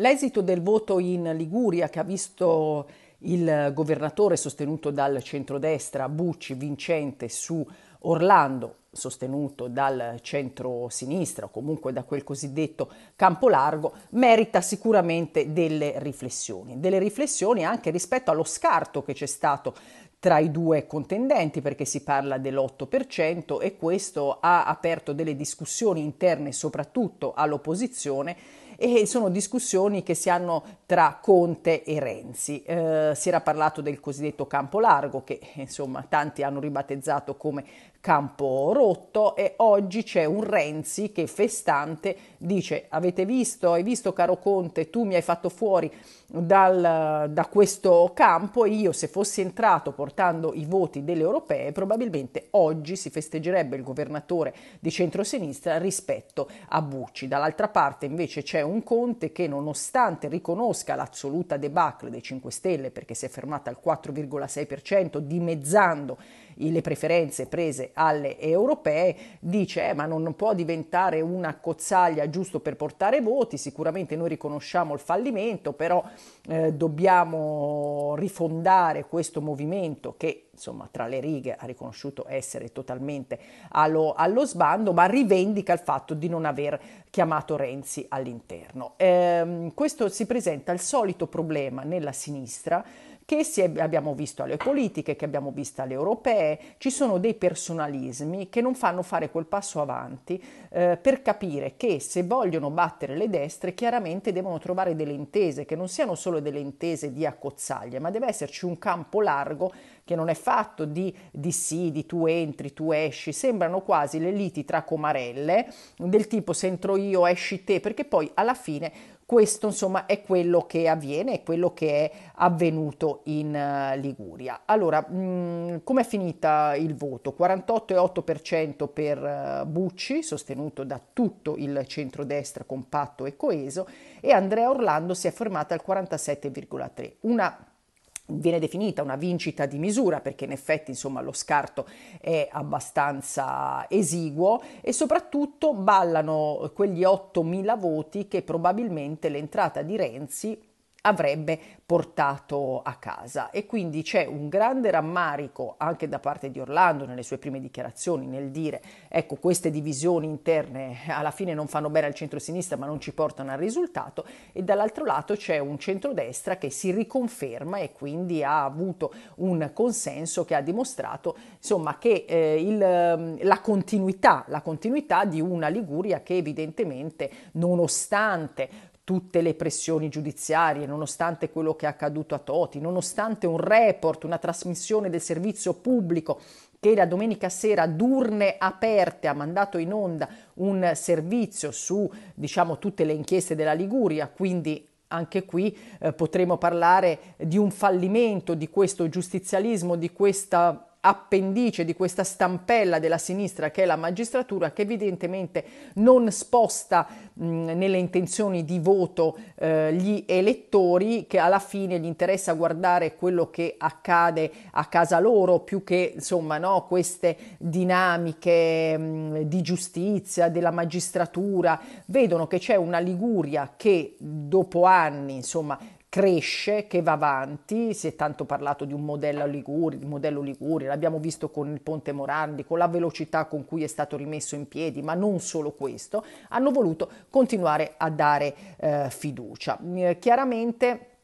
L'esito del voto in Liguria, che ha visto il governatore sostenuto dal centrodestra Bucci vincente su Orlando, sostenuto dal centro-sinistra o comunque da quel cosiddetto campo largo, merita sicuramente delle riflessioni, delle riflessioni anche rispetto allo scarto che c'è stato tra i due contendenti perché si parla dell'8% e questo ha aperto delle discussioni interne soprattutto all'opposizione e sono discussioni che si hanno tra Conte e Renzi. Eh, si era parlato del cosiddetto campo largo che insomma tanti hanno ribattezzato come campo rotto e oggi c'è un Renzi che festante dice avete visto, hai visto caro Conte, tu mi hai fatto fuori dal, da questo campo e io se fossi entrato portando i voti delle europee probabilmente oggi si festeggerebbe il governatore di centrosinistra rispetto a Bucci. Dall'altra parte invece c'è un Conte che nonostante riconosca l'assoluta debacle dei 5 Stelle perché si è fermata al 4,6% dimezzando le preferenze prese alle europee, dice eh, ma non può diventare una cozzaglia giusto per portare voti, sicuramente noi riconosciamo il fallimento, però eh, dobbiamo rifondare questo movimento che insomma tra le righe ha riconosciuto essere totalmente allo, allo, sbando, ma rivendica il fatto di non aver chiamato Renzi all'interno. Ehm, questo si presenta il solito problema nella sinistra che è, abbiamo visto alle politiche, che abbiamo visto alle europee, ci sono dei personalismi che non fanno fare quel passo avanti eh, per capire che se vogliono battere le destre chiaramente devono trovare delle intese che non siano solo delle intese di accozzaglie, ma deve esserci un campo largo che non è fatto di, di sì, di tu entri, tu esci, sembrano quasi le liti tra comarelle del tipo se entro io esci te, perché poi alla fine questo insomma è quello che avviene, è quello che è avvenuto in eh, Liguria. Allora, mm, come è finita il voto? 48,8% per eh, Bucci, sostenuto da tutto il centrodestra compatto e coeso, e Andrea Orlando si è fermata al 47,3%. Una viene definita una vincita di misura perché in effetti insomma, lo scarto è abbastanza esiguo e soprattutto ballano quegli 8.000 voti che probabilmente l'entrata di Renzi avrebbe portato a casa e quindi c'è un grande rammarico anche da parte di Orlando nelle sue prime dichiarazioni nel dire ecco queste divisioni interne alla fine non fanno bene al centro-sinistra ma non ci portano al risultato e dall'altro lato c'è un centrodestra che si riconferma e quindi ha avuto un consenso che ha dimostrato insomma che eh, il, ehm, la, continuità, la continuità di una Liguria che evidentemente nonostante tutte le pressioni giudiziarie, nonostante quello che è accaduto a Toti, nonostante un report, una trasmissione del servizio pubblico che la domenica sera d'urne aperte ha mandato in onda un servizio su diciamo tutte le inchieste della Liguria, quindi anche qui eh, potremo parlare di un fallimento di questo giustizialismo, di questa appendice di questa stampella della sinistra che è la magistratura che evidentemente non sposta mh, nelle intenzioni di voto eh, gli elettori che alla fine gli interessa guardare quello che accade a casa loro più che insomma no, queste dinamiche mh, di giustizia della magistratura vedono che c'è una Liguria che dopo anni insomma cresce, che va avanti, si è tanto parlato di un modello Liguri, di modello Liguri, l'abbiamo visto con il Ponte Morandi, con la velocità con cui è stato rimesso in piedi, ma non solo questo, hanno voluto continuare a dare eh, fiducia. Eh, chiaramente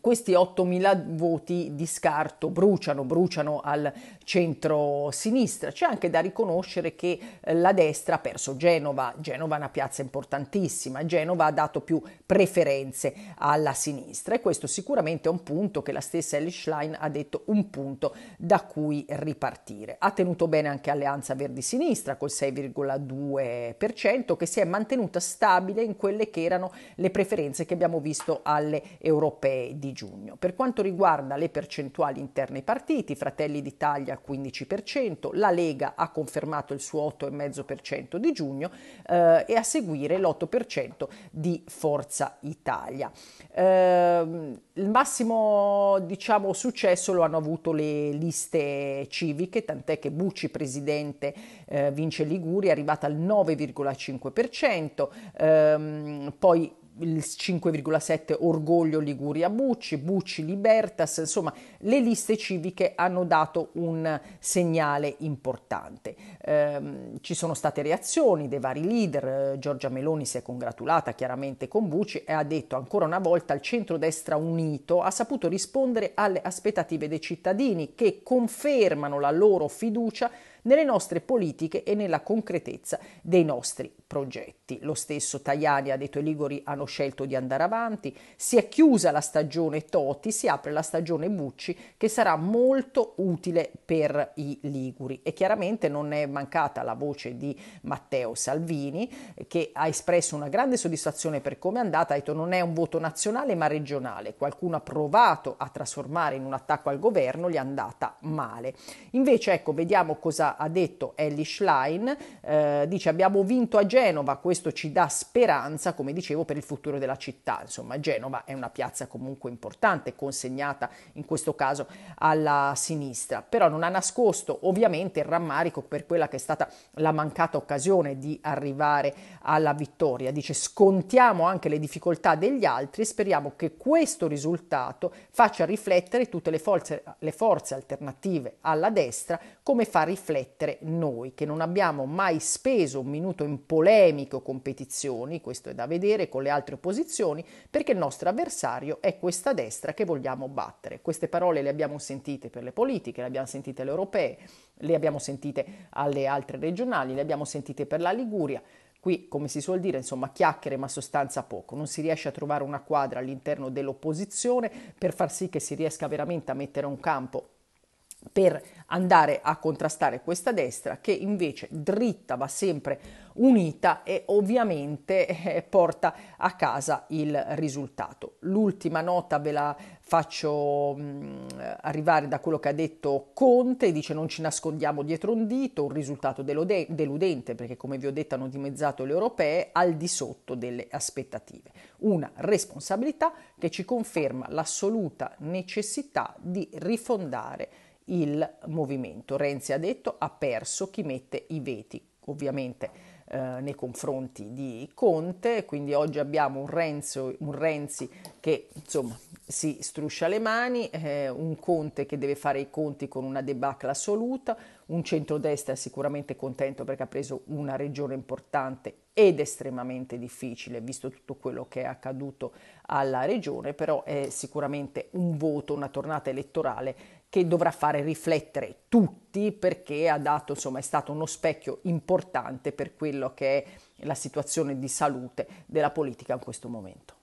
questi 8.000 voti di scarto bruciano, bruciano al centro-sinistra. C'è anche da riconoscere che eh, la destra ha perso Genova, Genova è una piazza importantissima, Genova ha dato più preferenze alla sinistra e questo sicuramente è un punto che la stessa Ellis Schlein ha detto un punto da cui ripartire. Ha tenuto bene anche Alleanza Verdi-Sinistra col 6,2% che si è mantenuta stabile in quelle che erano le preferenze che abbiamo visto alle europee di giugno. Per quanto riguarda le percentuali interne ai partiti, Fratelli d'Italia al 15%, la Lega ha confermato il suo 8,5% di giugno eh, e a seguire l'8% di Forza Italia. Eh, il massimo diciamo, successo lo hanno avuto le liste civiche, tant'è che Bucci presidente eh, vince Liguria, è arrivata al 9,5%, ehm, poi il 5,7 Orgoglio Liguria Bucci, Bucci Libertas, insomma le liste civiche hanno dato un segnale importante. Eh, ci sono state reazioni dei vari leader, eh, Giorgia Meloni si è congratulata chiaramente con Bucci e ha detto ancora una volta il centrodestra unito ha saputo rispondere alle aspettative dei cittadini che confermano la loro fiducia nelle nostre politiche e nella concretezza dei nostri progetti. Lo stesso Tajani ha detto i Ligori hanno scelto di andare avanti, si è chiusa la stagione Toti, si apre la stagione Bucci che sarà molto utile per i Liguri e chiaramente non è mancata la voce di Matteo Salvini che ha espresso una grande soddisfazione per come è andata, ha detto non è un voto nazionale ma regionale, qualcuno ha provato a trasformare in un attacco al governo, gli è andata male. Invece ecco, vediamo cosa ha detto Ellie Schlein, eh, dice abbiamo vinto a Genova, questo ci dà speranza, come dicevo, per il futuro della città. Insomma, Genova è una piazza comunque importante, consegnata in questo caso alla sinistra, però non ha nascosto ovviamente il rammarico per quella che è stata la mancata occasione di arrivare alla vittoria. Dice scontiamo anche le difficoltà degli altri e speriamo che questo risultato faccia riflettere tutte le forze, le forze alternative alla destra come fa riflettere riflettere noi, che non abbiamo mai speso un minuto in polemiche o competizioni, questo è da vedere, con le altre opposizioni, perché il nostro avversario è questa destra che vogliamo battere. Queste parole le abbiamo sentite per le politiche, le abbiamo sentite alle europee, le abbiamo sentite alle altre regionali, le abbiamo sentite per la Liguria. Qui, come si suol dire, insomma, chiacchiere ma sostanza poco. Non si riesce a trovare una quadra all'interno dell'opposizione per far sì che si riesca veramente a mettere un campo per andare a contrastare questa destra che invece dritta va sempre unita e ovviamente eh, porta a casa il risultato. L'ultima nota ve la faccio mm, arrivare da quello che ha detto Conte, dice non ci nascondiamo dietro un dito, un risultato deludente perché come vi ho detto hanno dimezzato le europee al di sotto delle aspettative. Una responsabilità che ci conferma l'assoluta necessità di rifondare il movimento. Renzi ha detto ha perso chi mette i veti, ovviamente eh, nei confronti di Conte, quindi oggi abbiamo un, Renzo, un Renzi che insomma si struscia le mani, eh, un Conte che deve fare i conti con una debacle assoluta, un centrodestra sicuramente contento perché ha preso una regione importante ed estremamente difficile, visto tutto quello che è accaduto alla regione, però è sicuramente un voto, una tornata elettorale che dovrà fare riflettere tutti perché ha dato, insomma, è stato uno specchio importante per quello che è la situazione di salute della politica in questo momento.